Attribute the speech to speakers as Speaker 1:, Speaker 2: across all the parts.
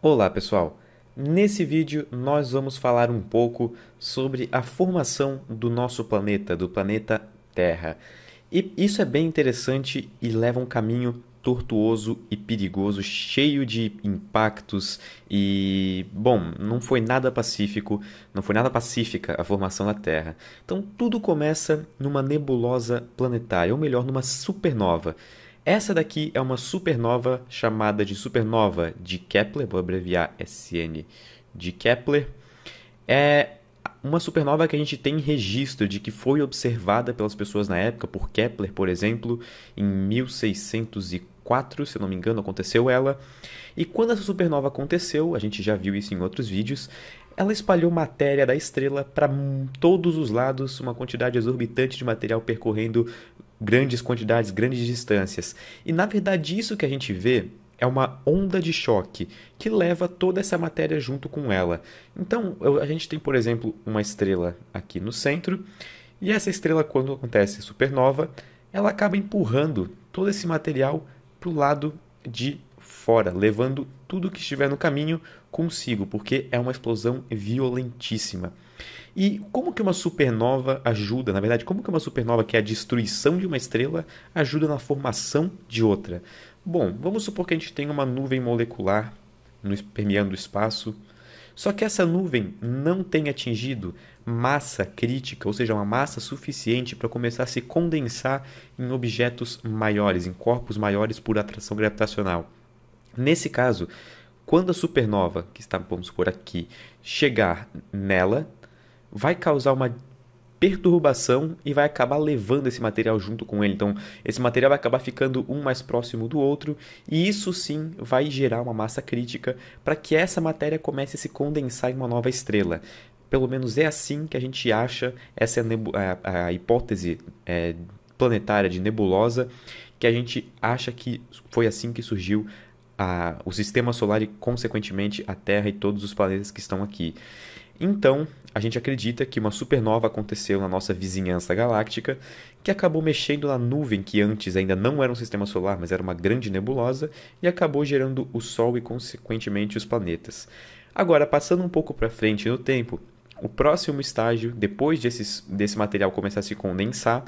Speaker 1: Olá pessoal! Nesse vídeo nós vamos falar um pouco sobre a formação do nosso planeta, do planeta Terra. E isso é bem interessante e leva um caminho tortuoso e perigoso, cheio de impactos e, bom, não foi nada pacífico, não foi nada pacífica a formação da Terra. Então tudo começa numa nebulosa planetária, ou melhor, numa supernova. Essa daqui é uma supernova chamada de supernova de Kepler, vou abreviar SN de Kepler. É uma supernova que a gente tem registro de que foi observada pelas pessoas na época, por Kepler, por exemplo, em 1604, se não me engano, aconteceu ela. E quando essa supernova aconteceu, a gente já viu isso em outros vídeos, ela espalhou matéria da estrela para todos os lados, uma quantidade exorbitante de material percorrendo grandes quantidades, grandes distâncias. E na verdade, isso que a gente vê é uma onda de choque que leva toda essa matéria junto com ela. Então, a gente tem, por exemplo, uma estrela aqui no centro, e essa estrela, quando acontece supernova, ela acaba empurrando todo esse material para o lado de fora, levando tudo que estiver no caminho consigo, porque é uma explosão violentíssima. E como que uma supernova ajuda, na verdade, como que uma supernova, que é a destruição de uma estrela, ajuda na formação de outra? Bom, vamos supor que a gente tenha uma nuvem molecular no, permeando o espaço, só que essa nuvem não tem atingido massa crítica, ou seja, uma massa suficiente para começar a se condensar em objetos maiores, em corpos maiores por atração gravitacional. Nesse caso, quando a supernova, que está, vamos supor aqui, chegar nela, vai causar uma perturbação e vai acabar levando esse material junto com ele. Então, esse material vai acabar ficando um mais próximo do outro, e isso sim vai gerar uma massa crítica para que essa matéria comece a se condensar em uma nova estrela. Pelo menos é assim que a gente acha essa a, a hipótese é, planetária de nebulosa, que a gente acha que foi assim que surgiu a, o sistema solar e, consequentemente, a Terra e todos os planetas que estão aqui. Então, a gente acredita que uma supernova aconteceu na nossa vizinhança galáctica, que acabou mexendo na nuvem que antes ainda não era um sistema solar, mas era uma grande nebulosa, e acabou gerando o Sol e, consequentemente, os planetas. Agora, passando um pouco para frente no tempo, o próximo estágio, depois desse desse material começar a se condensar,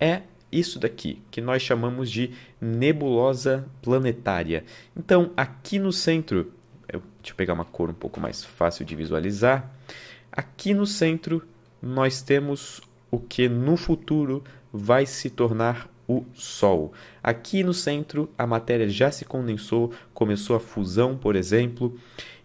Speaker 1: é isso daqui, que nós chamamos de nebulosa planetária. Então, aqui no centro, eu, deixa eu pegar uma cor um pouco mais fácil de visualizar Aqui no centro, nós temos o que no futuro vai se tornar o Sol. Aqui no centro, a matéria já se condensou, começou a fusão, por exemplo,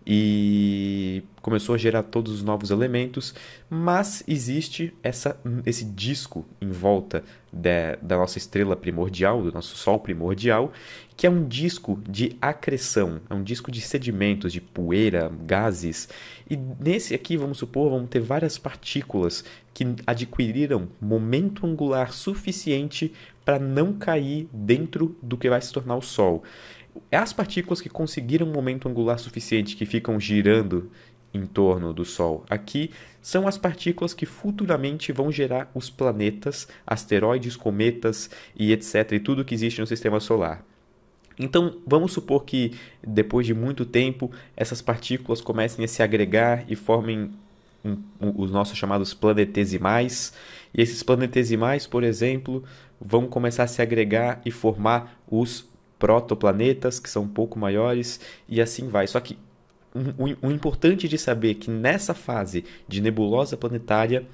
Speaker 1: e começou a gerar todos os novos elementos, mas existe essa, esse disco em volta de, da nossa estrela primordial, do nosso Sol primordial, que é um disco de acreção, é um disco de sedimentos, de poeira, gases. E nesse aqui, vamos supor, vamos ter várias partículas que adquiriram momento angular suficiente para não cair dentro do que vai se tornar o Sol. Tipo, é as partículas que conseguiram um momento angular suficiente que ficam girando em torno do Sol aqui são as partículas que futuramente vão gerar os planetas, asteroides, cometas e etc. e tudo que existe no sistema solar. Então, vamos supor que depois de muito tempo essas partículas comecem a se agregar e formem um, um, os nossos chamados planetesimais. E esses planetesimais, por exemplo, vão começar a se agregar e formar os protoplanetas que são um pouco maiores e assim vai. Só que o, importante de saber é que nessa fase de nebulosa planetária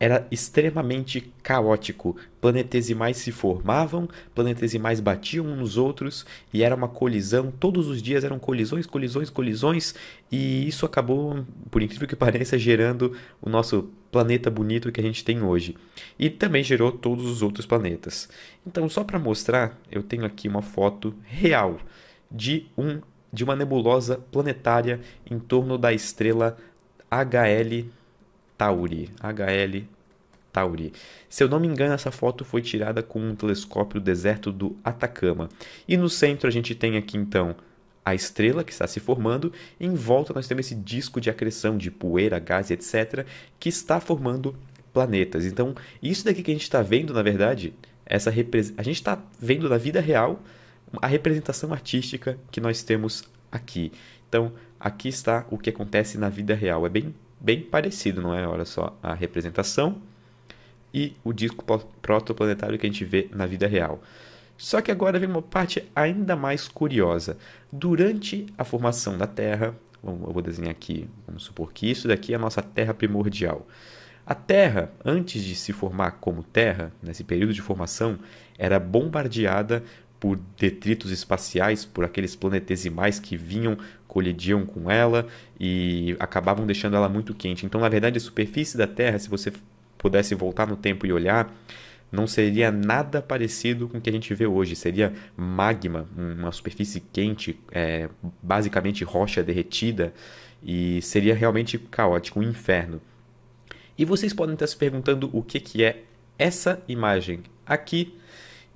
Speaker 1: era extremamente caótico. Planetesimais se formavam, planetesimais batiam uns nos outros e era uma colisão. Todos os dias eram colisões, colisões, colisões e isso acabou, por incrível que pareça, gerando o nosso planeta bonito que a gente tem hoje. E também gerou todos os outros planetas. Então, só para mostrar, eu tenho aqui uma foto real de um de uma nebulosa planetária em torno da estrela HL Tauri. HL Tauri. Se eu não me engano, essa foto foi tirada com um telescópio do deserto do Atacama. E no centro a gente tem aqui então a estrela que está se formando, e em volta nós temos esse disco de acreção de poeira, gás, etc., que está formando planetas. Então, isso daqui que a gente está vendo, na verdade, essa repre... a gente está vendo na vida real a representação artística que nós temos aqui. Então, aqui está o que acontece na vida real. É bem bem parecido, não é? Olha só a representação e o disco protoplanetário que a gente vê na vida real. Só que agora vem uma parte ainda mais curiosa. Durante a formação da Terra, eu vou desenhar aqui, vamos supor que isso daqui é a nossa Terra primordial. A Terra, antes de se formar como Terra, nesse período de formação, era bombardeada por detritos espaciais, por aqueles planetesimais que vinham, colidiam com ela e acabavam deixando ela muito quente. Então, na verdade, a superfície da Terra, se você pudesse voltar no tempo e olhar, não seria nada parecido com o que a gente vê hoje. Seria magma, uma superfície quente, é, basicamente rocha derretida, e seria realmente caótico, um inferno. E vocês podem estar se perguntando o que, que é essa imagem aqui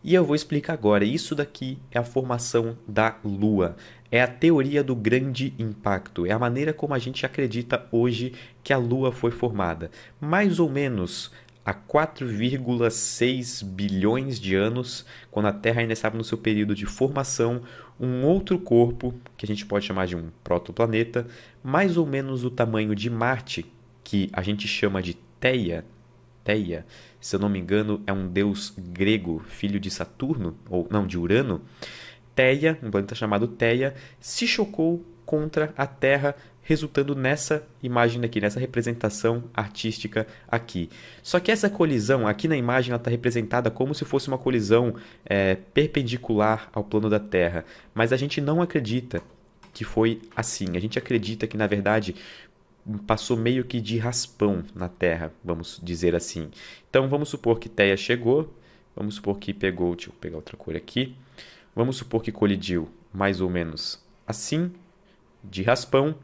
Speaker 1: e eu vou explicar agora. Isso daqui é a formação da Lua. É a teoria do grande impacto. É a maneira como a gente acredita hoje que a Lua foi formada. Mais ou menos há 4,6 bilhões de anos, quando a Terra ainda estava no seu período de formação, um outro corpo, que a gente pode chamar de um protoplaneta, mais ou menos do tamanho de Marte, que a gente chama de Theia, Teia, se eu não me engano, é um deus grego, filho de Saturno, ou não, de Urano. Teia, um planeta chamado Teia, se chocou contra a Terra, resultando nessa imagem aqui, nessa representação artística aqui. Só que essa colisão, aqui na imagem, ela está representada como se fosse uma colisão é, perpendicular ao plano da Terra. Mas a gente não acredita que foi assim. A gente acredita que, na verdade, passou meio que de raspão na Terra, vamos dizer assim. Então vamos supor que Teia chegou, vamos supor que pegou, deixa eu pegar outra cor aqui, vamos supor que colidiu mais ou menos assim, de raspão,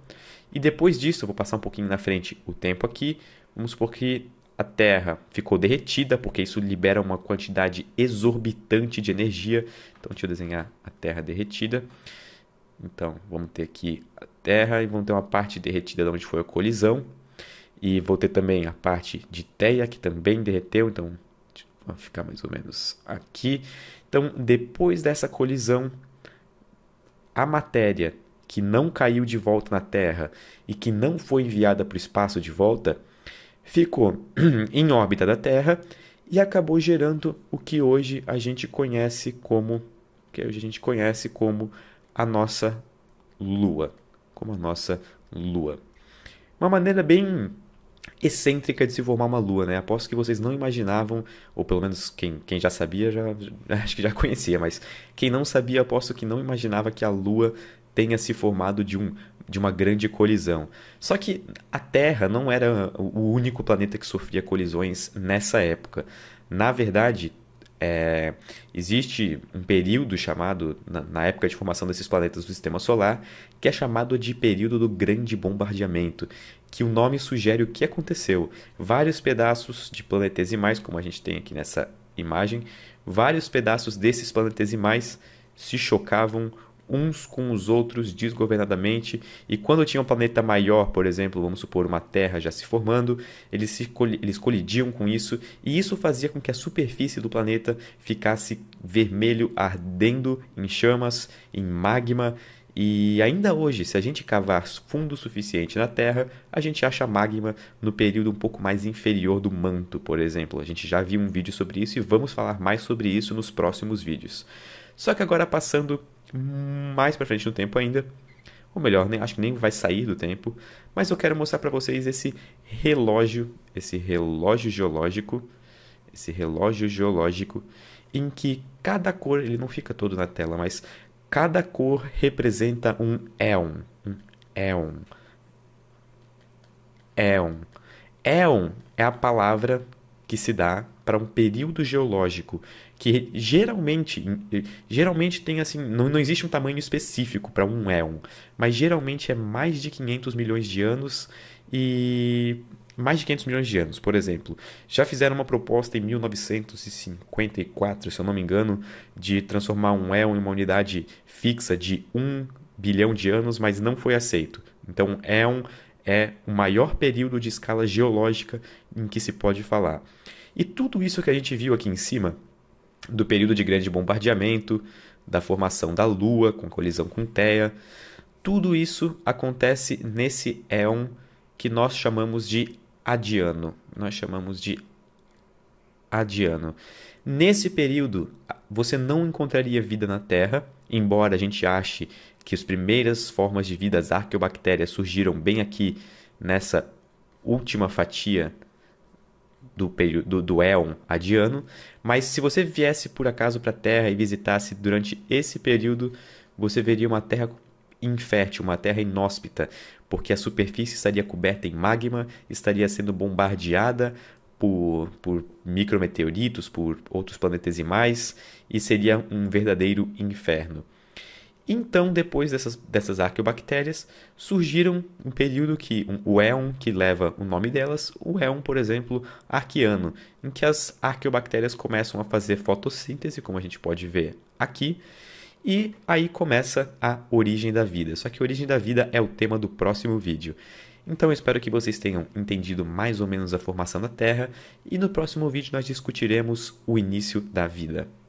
Speaker 1: e depois disso, vou passar um pouquinho na frente o tempo aqui, vamos supor que a Terra ficou derretida, porque isso libera uma quantidade exorbitante de energia. Então, deixa eu desenhar a Terra derretida. Então, vamos ter aqui terra e vão ter uma parte derretida de onde foi a colisão. E vou ter também a parte de Teia, que também derreteu, então vai ficar mais ou menos aqui. Então, depois dessa colisão, a matéria que não caiu de volta na Terra e que não foi enviada para o espaço de volta ficou em órbita da Terra e acabou gerando o que hoje a gente conhece como que hoje a gente conhece como a nossa Lua como a nossa Lua. Uma maneira bem excêntrica de se formar uma lua, né? Aposto que vocês não imaginavam, ou pelo menos quem, quem já sabia, já, acho que já conhecia, mas quem não sabia, aposto que não imaginava que a lua tenha se formado de, um, de uma grande colisão. Só que a Terra não era o único planeta que sofria colisões nessa época. Na verdade, é, existe um período chamado, na, na, época de formação desses planetas do sistema solar, que é chamado de período do grande bombardeamento, que o nome sugere o que aconteceu. Vários pedaços de planetesimais, como a gente tem aqui nessa imagem, vários pedaços desses planetesimais se chocavam uns com os outros desgovernadamente, e quando tinha um planeta maior, por exemplo, vamos supor uma Terra já se formando, eles, se col eles colidiam com isso, e isso fazia com que a superfície do planeta ficasse vermelho, ardendo em chamas, em magma, e ainda hoje, se a gente cavar fundo o suficiente na Terra, a gente acha magma no período um pouco mais inferior do manto, por exemplo. A gente já viu um vídeo sobre isso e vamos falar mais sobre isso nos próximos vídeos. Só que agora passando mais para frente no tempo ainda. Ou melhor, nem, acho que nem vai sair do tempo, mas eu quero mostrar para vocês esse relógio, esse relógio geológico, esse relógio geológico em que cada cor, ele não fica todo na tela, mas cada cor representa um éon, um éon. Éon. Éon é a palavra que se dá para um período geológico que geralmente, geralmente tem assim, não, não existe um tamanho específico para um éon, mas geralmente é mais de 500 milhões de anos e mais de 500 milhões de anos, por exemplo, já fizeram uma proposta em 1954, se eu não me engano, de transformar um éon em uma unidade fixa de 1 bilhão de anos, mas não foi aceito. Então, éon é o maior período de escala geológica em que se pode falar. E tudo isso que a gente viu aqui em cima do período de grande bombardeamento, da formação da Lua com colisão com Theia. Tudo isso acontece nesse éon que nós chamamos de Adiano. Nós chamamos de Adiano. Nesse período, você não encontraria vida na Terra, embora a gente ache que as primeiras formas de vida, as arqueobactérias, surgiram bem aqui nessa última fatia do período do, do éon adiano, mas se você viesse por acaso para a Terra e visitasse durante esse período, você veria uma terra infértil, uma terra inóspita, porque a superfície estaria coberta em magma, estaria sendo bombardeada por, por micrometeoritos, por outros planetesimais, e seria um verdadeiro inferno. Então, depois dessas, dessas arqueobactérias, surgiram um período que um, o éon que leva o nome delas, o éon, por exemplo, arqueano, em que as arqueobactérias começam a fazer fotossíntese, como a gente pode ver aqui, e aí começa a origem da vida. Só que a origem da vida é o tema do próximo vídeo. Então eu espero que vocês tenham entendido mais ou menos a formação da Terra e no próximo vídeo nós discutiremos o início da vida.